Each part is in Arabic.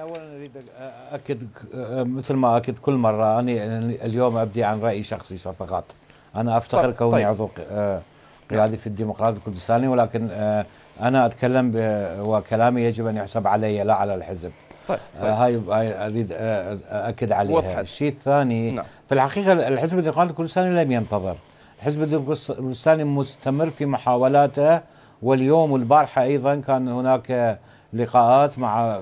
اولا اريد اكد مثل ما اكد كل مره اني اليوم ابدي عن راي شخصي صفقات انا افتخر طيب. كوني طيب. عضو قيادي في الديمقراطي الكردستاني ولكن انا اتكلم وكلامي يجب ان يحسب علي لا على الحزب طيب. طيب. هاي اريد اكد عليها وفحد. الشيء الثاني نعم. في الحقيقه الحزب الديمقراطي الكردستاني لم ينتظر الحزب الديمقراطي الكردستاني مستمر في محاولاته واليوم والبارحه ايضا كان هناك لقاءات مع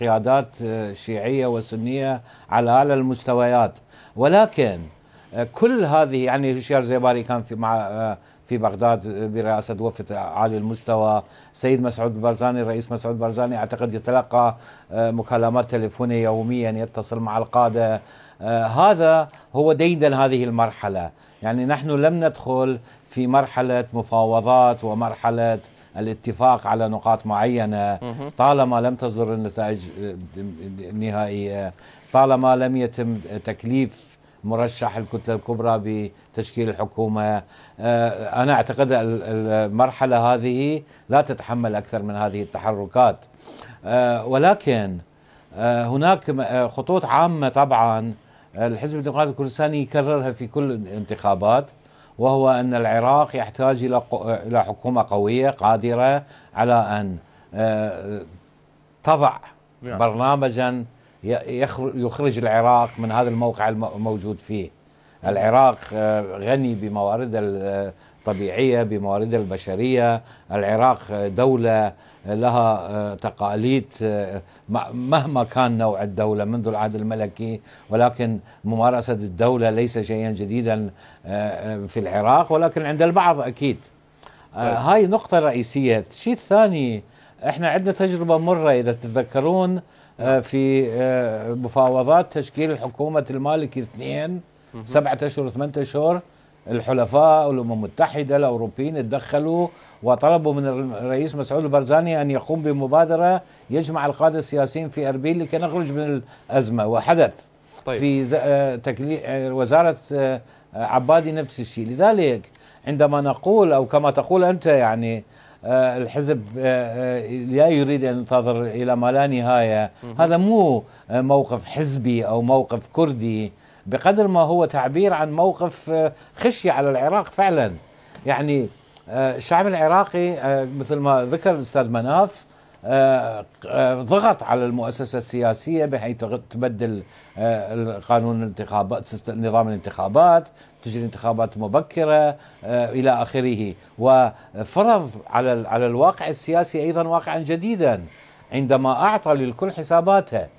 قيادات شيعية وسنية على أعلى المستويات ولكن كل هذه يعني هشيار زيباري كان في مع في بغداد برئاسة وفد عالي المستوى سيد مسعود برزاني الرئيس مسعود برزاني أعتقد يتلقى مكالمات تلفونية يوميا يتصل مع القادة هذا هو ديدن هذه المرحلة يعني نحن لم ندخل في مرحلة مفاوضات ومرحلة الاتفاق على نقاط معينة طالما لم تصدر النتائج آه، النهائية آه، طالما لم يتم تكليف مرشح الكتلة الكبرى بتشكيل الحكومة آه، أنا أعتقد المرحلة هذه لا تتحمل أكثر من هذه التحركات ولكن هناك خطوط عامة طبعا الحزب الديمقراطي الكردستاني يكررها في كل الانتخابات وهو أن العراق يحتاج إلى حكومة قوية قادرة على أن آه، تضع نعم. برنامجا يخرج العراق من هذا الموقع الموجود فيه العراق آه، غني بموارد طبيعية بمواردها البشرية العراق دولة لها آه، تقاليد آه، مهما كان نوع الدولة منذ العهد الملكي ولكن ممارسة الدولة ليس شيئا جديدا آه، في العراق ولكن عند البعض أكيد طيب. هاي نقطة رئيسية الشيء الثاني احنا عندنا تجربة مرة إذا تتذكرون نعم. في مفاوضات تشكيل حكومة المالكي اثنين سبعة أشهر ثمانية أشهر الحلفاء والامم المتحده الاوروبيين تدخلوا وطلبوا من الرئيس مسعود البرزاني ان يقوم بمبادره يجمع القاده السياسيين في اربيل لكي نخرج من الازمه وحدث طيب. في آه، تكلي... آه، وزاره آه، عبادي نفس الشيء لذلك عندما نقول او كما تقول انت يعني الحزب لا يريد ان ينتظر الى ما لا نهايه هذا مو موقف حزبي او موقف كردي بقدر ما هو تعبير عن موقف آه، خشية على العراق فعلا يعني آه، الشعب العراقي آه، مثل ما ذكر الأستاذ مناف ضغط على المؤسسة السياسية بحيث تبدل قانون الانتخابات نظام الانتخابات تجري انتخابات مبكرة إلى آخره وفرض على على الواقع السياسي أيضا واقعا جديدا عندما أعطى للكل حساباته